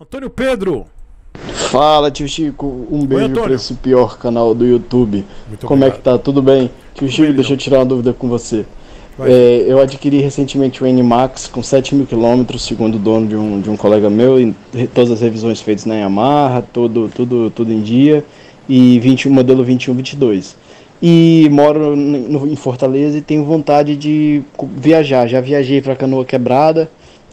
Antônio Pedro. Fala, tio Chico. Um beijo para esse pior canal do YouTube. Muito Como obrigado. é que tá? Tudo bem? Tio Tudo Chico, bem, deixa eu tirar uma dúvida com você. É, eu adquiri recentemente o N-Max com 7 mil quilômetros, segundo o dono de um, de um colega meu, e todas as revisões feitas na Yamaha, tudo, tudo, tudo em dia, e 20, modelo 2122. E moro no, em Fortaleza e tenho vontade de viajar. Já viajei para Canoa Quebrada,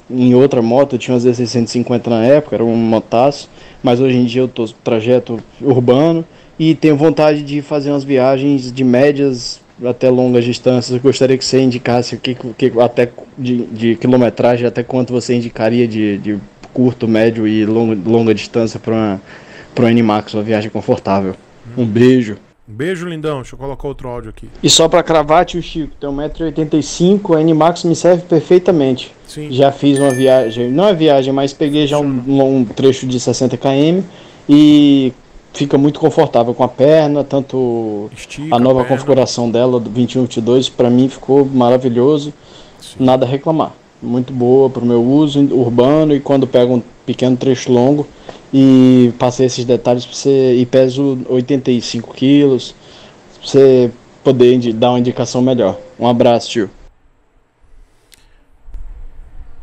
em outra moto, eu tinha uma 650 na época, era um motaço, mas hoje em dia eu tô trajeto urbano e tenho vontade de fazer umas viagens de médias até longas distâncias. Eu gostaria que você indicasse que, que até de, de quilometragem, até quanto você indicaria de, de curto, médio e longa, longa distância para uma, pra uma Animax, uma viagem confortável. Um beijo. Um beijo, lindão. Deixa eu colocar outro áudio aqui. E só para cravar, tio Chico, tem 1,85m, a N-Max me serve perfeitamente. Sim. Já fiz uma viagem, não é viagem, mas peguei já um, um trecho de 60km e fica muito confortável com a perna, tanto Estica a nova a configuração dela, do 21-22, para mim ficou maravilhoso. Sim. Nada a reclamar. Muito boa para o meu uso urbano e quando pego um pequeno trecho longo, e passei esses detalhes para você e peso 85 quilos pra você poder dar uma indicação melhor. Um abraço, tio.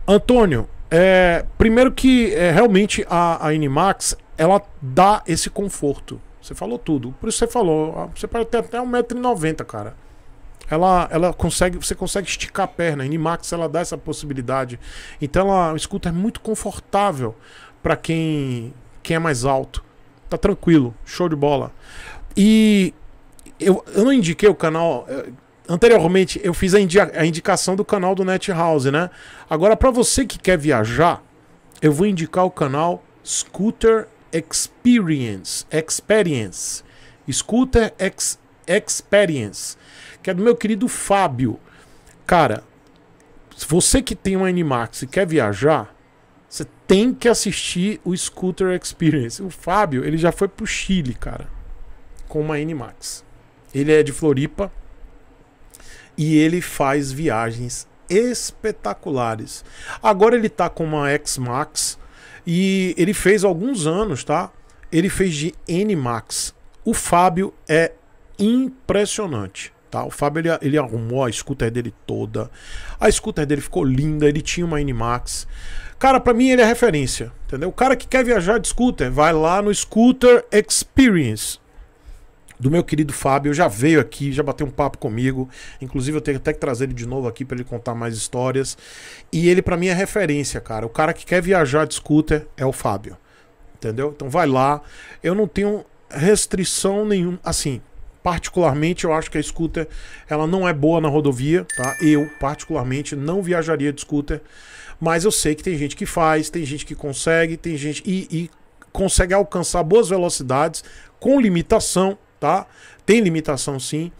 Antônio, é, primeiro que é, realmente a, a Inimax ela dá esse conforto. Você falou tudo. Por isso você falou. Você pode ter até 1,90m, cara. Ela, ela consegue, você consegue esticar a perna. A Inimax ela dá essa possibilidade. Então ela, o escuta é muito confortável para quem quem é mais alto. Tá tranquilo, show de bola. E eu, eu não indiquei o canal. Eh, anteriormente eu fiz a, a indicação do canal do Net House, né? Agora, para você que quer viajar, eu vou indicar o canal Scooter Experience. Experience. Scooter Ex Experience. Que é do meu querido Fábio. Cara, você que tem um Animax e quer viajar, tem que assistir o Scooter Experience. O Fábio, ele já foi pro Chile, cara, com uma N-Max. Ele é de Floripa e ele faz viagens espetaculares. Agora ele tá com uma X-Max e ele fez alguns anos, tá? Ele fez de N-Max. O Fábio é impressionante. Tá, o Fábio ele, ele, arrumou a scooter dele toda. A scooter dele ficou linda. Ele tinha uma N-Max. Cara, para mim ele é referência, entendeu? O cara que quer viajar de scooter, vai lá no Scooter Experience do meu querido Fábio, já veio aqui, já bateu um papo comigo. Inclusive, eu tenho até que trazer ele de novo aqui para ele contar mais histórias. E ele, para mim, é referência, cara. O cara que quer viajar de scooter é o Fábio. Entendeu? Então vai lá. Eu não tenho restrição nenhuma. Assim, particularmente, eu acho que a scooter ela não é boa na rodovia, tá? Eu, particularmente, não viajaria de scooter, mas eu sei que tem gente que faz, tem gente que consegue, tem gente. E, e consegue alcançar boas velocidades com limitação, tá? Tem limitação sim.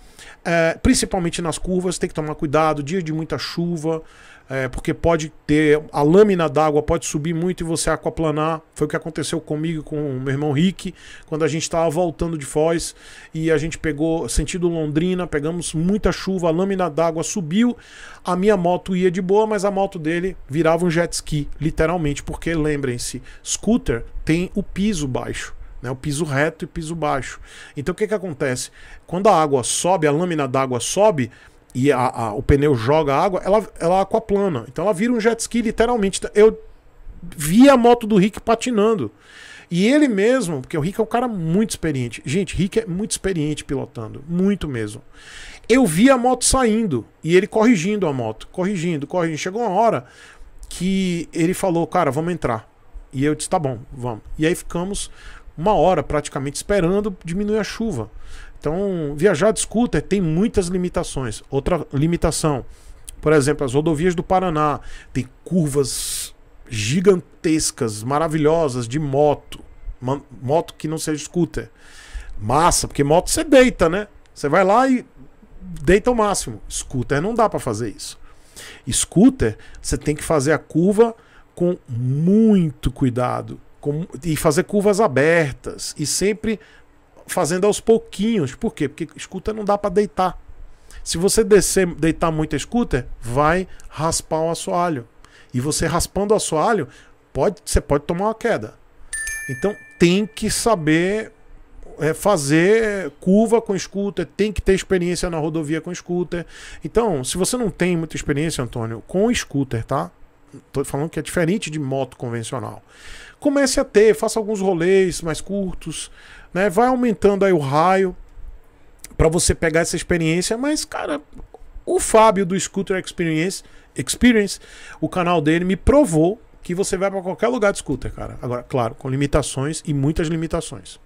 É, principalmente nas curvas, tem que tomar cuidado, dia de muita chuva. É, porque pode ter a lâmina d'água pode subir muito e você aquaplanar. Foi o que aconteceu comigo com o meu irmão Rick, quando a gente estava voltando de Foz e a gente pegou sentido Londrina, pegamos muita chuva, a lâmina d'água subiu. A minha moto ia de boa, mas a moto dele virava um jet ski, literalmente, porque lembrem-se, scooter tem o piso baixo. Né, o piso reto e piso baixo. Então o que, que acontece? Quando a água sobe, a lâmina d'água sobe, e a, a, o pneu joga água, ela, ela aquaplana. Então ela vira um jet ski, literalmente. Então, eu vi a moto do Rick patinando. E ele mesmo, porque o Rick é um cara muito experiente. Gente, Rick é muito experiente pilotando, muito mesmo. Eu vi a moto saindo e ele corrigindo a moto, corrigindo, corrigindo. Chegou uma hora que ele falou, cara, vamos entrar. E eu disse, tá bom, vamos. E aí ficamos uma hora praticamente esperando diminuir a chuva. Então, viajar de scooter tem muitas limitações. Outra limitação, por exemplo, as rodovias do Paraná tem curvas gigantescas, maravilhosas de moto, moto que não seja scooter. Massa, porque moto você deita, né? Você vai lá e deita o máximo. Scooter não dá para fazer isso. Scooter, você tem que fazer a curva com muito cuidado com, e fazer curvas abertas e sempre fazendo aos pouquinhos. Por quê? Porque scooter não dá para deitar. Se você descer, deitar muito scooter, vai raspar o assoalho. E você raspando o assoalho, pode, você pode tomar uma queda. Então tem que saber é, fazer curva com scooter, tem que ter experiência na rodovia com scooter. Então, se você não tem muita experiência, Antônio, com scooter, tá? Tô falando que é diferente de moto convencional. Comece a ter, faça alguns rolês mais curtos, né? Vai aumentando aí o raio para você pegar essa experiência, mas cara, o Fábio do Scooter Experience, Experience, o canal dele me provou que você vai para qualquer lugar de scooter, cara. Agora, claro, com limitações e muitas limitações.